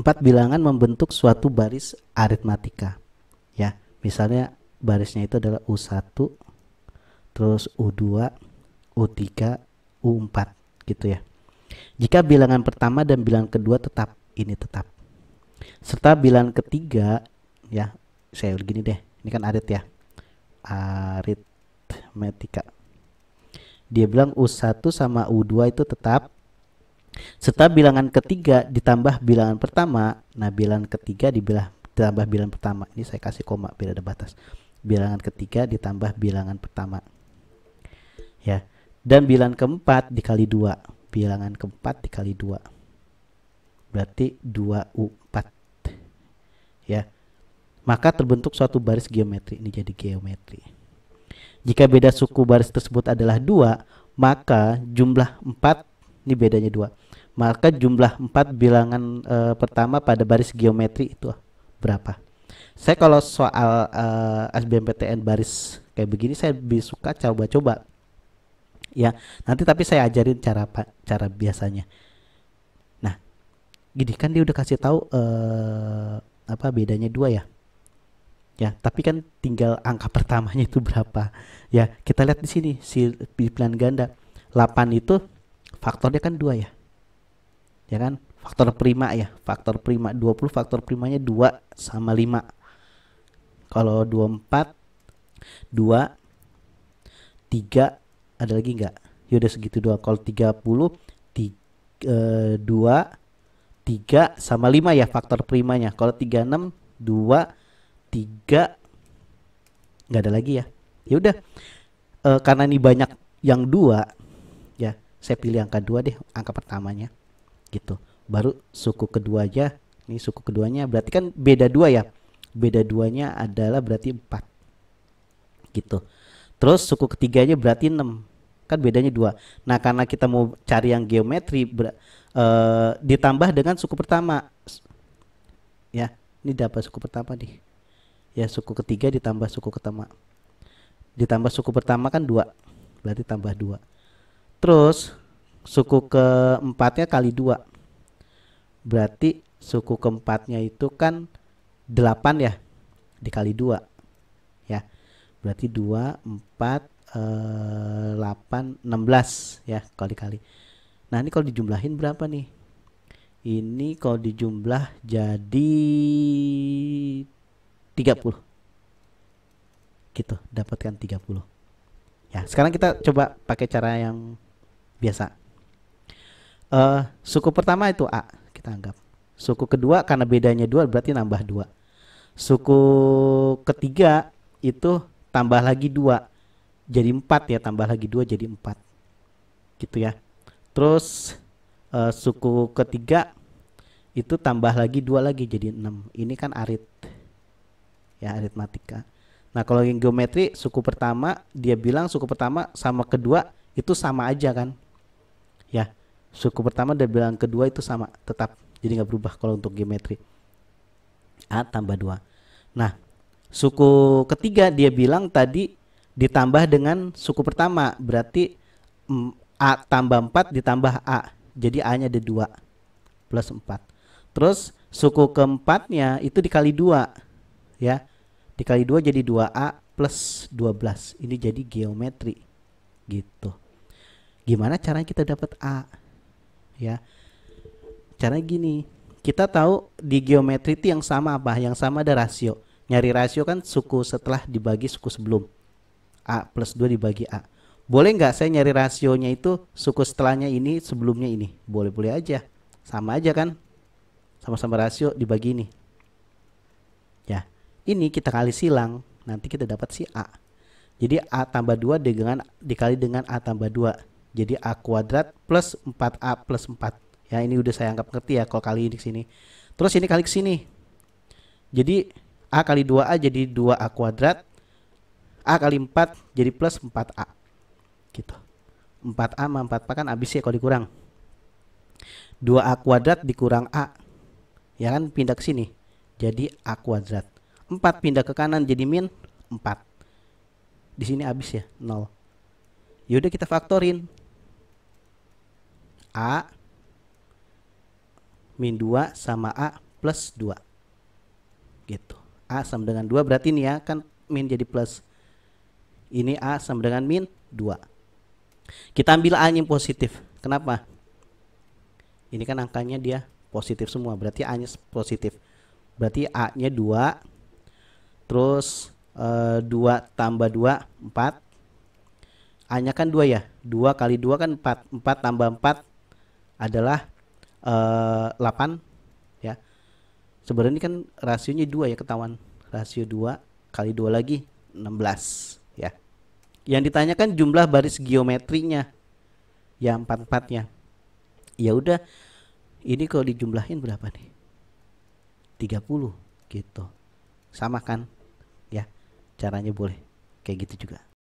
empat bilangan membentuk suatu baris aritmatika. Ya, misalnya barisnya itu adalah U1, terus U2, U3, U4 gitu ya. Jika bilangan pertama dan bilangan kedua tetap, ini tetap. Serta bilangan ketiga ya, saya begini deh. Ini kan arit ya. Aritmatika. Dia bilang U1 sama U2 itu tetap serta bilangan ketiga ditambah bilangan pertama. Nah, bilangan ketiga dibilah ditambah bilangan pertama. Ini saya kasih koma biar ada batas. Bilangan ketiga ditambah bilangan pertama. Ya. Dan bilangan keempat dikali dua. Bilangan keempat dikali dua. Berarti 2U4. Ya. Maka terbentuk suatu baris geometri. Ini jadi geometri. Jika beda suku baris tersebut adalah dua, maka jumlah 4 ini bedanya dua. Maka jumlah empat bilangan e, pertama pada baris geometri itu berapa? Saya kalau soal e, eh, SBMPTN baris kayak begini saya lebih suka coba-coba. Ya, nanti tapi saya ajarin cara apa? cara biasanya. Nah, gini kan dia udah kasih tahu e, apa bedanya dua ya ya tapi kan tinggal angka pertamanya itu berapa ya kita lihat di sini si pilihan ganda 8 itu faktornya kan dua ya ya kan faktor prima ya faktor prima 20 faktor primanya 2 sama 5 kalau 24 2 3 ada lagi enggak ya udah segitu eh, dua kalau 30 3, 2 3 sama 5 ya faktor primanya kalau 36 2 3 enggak ada lagi ya ya udah e, karena ini banyak yang dua saya pilih angka dua deh angka pertamanya gitu baru suku kedua aja ini suku keduanya berarti kan beda dua ya beda duanya adalah berarti empat gitu terus suku ketiganya berarti enam kan bedanya dua nah karena kita mau cari yang geometri ber, e, ditambah dengan suku pertama ya ini dapat suku pertama nih ya suku ketiga ditambah suku pertama ditambah suku pertama kan dua berarti tambah dua Terus suku keempatnya kali dua. Berarti suku keempatnya itu kan 8 ya dikali dua ya. Berarti 2 4 eh, 8 16 ya kali-kali. Nah, ini kalau dijumlahin berapa nih? Ini kalau dijumlah jadi 30 gitu dapatkan 30 ya sekarang kita coba pakai cara yang biasa. Uh, suku pertama itu A kita anggap. Suku kedua karena bedanya dua berarti nambah dua. Suku ketiga itu tambah lagi dua jadi empat ya tambah lagi dua jadi empat gitu ya. Terus uh, suku ketiga itu tambah lagi dua lagi jadi enam. Ini kan arit ya aritmatika. Nah kalau yang geometri suku pertama dia bilang suku pertama sama kedua itu sama aja kan ya suku pertama dan bilangan kedua itu sama tetap jadi nggak berubah kalau untuk geometri a tambah dua. nah suku ketiga dia bilang tadi ditambah dengan suku pertama berarti mm, a tambah empat ditambah a jadi a nya ada dua plus empat. terus suku keempatnya itu dikali dua ya dikali dua jadi dua a plus dua belas. ini jadi geometri gitu gimana caranya kita dapat A ya cara gini kita tahu di geometri itu yang sama apa yang sama ada rasio nyari rasio kan suku setelah dibagi suku sebelum A plus 2 dibagi A boleh nggak saya nyari rasionya itu suku setelahnya ini sebelumnya ini boleh-boleh aja sama aja kan sama-sama rasio dibagi ini ya ini kita kali silang nanti kita dapat si A jadi A tambah dua dengan dikali dengan A tambah dua jadi A kuadrat plus 4A plus 4. Ya, ini udah saya anggap ngerti ya kalau kali ini ke sini. Terus ini kali ke sini. Jadi A kali 2A jadi 2A kuadrat. A kali 4 jadi plus 4A. Gitu. 4A sama 4 kan habis ya kalau dikurang. 2A kuadrat dikurang A. Ya kan pindah ke sini. Jadi A kuadrat. 4 pindah ke kanan jadi min 4. Di sini habis ya, 0. Yaudah kita faktorin. A min 2 sama A plus 2. Gitu. A sama dengan 2 berarti ini ya kan min jadi plus. Ini A sama dengan min 2. Kita ambil A nya positif. Kenapa? Ini kan angkanya dia positif semua. Berarti A nya positif. Berarti A nya 2. Terus e, eh, 2 tambah 2 4. A nya kan 2 ya. 2 kali 2 kan 4. 4 tambah 4 adalah uh, eh, 8 ya. Sebenarnya ini kan rasionya 2 ya ketahuan. Rasio 2 kali 2 lagi 16 ya. Yang ditanyakan jumlah baris geometrinya ya 44 nya ya udah ini kalau dijumlahin berapa nih 30 gitu sama kan ya caranya boleh kayak gitu juga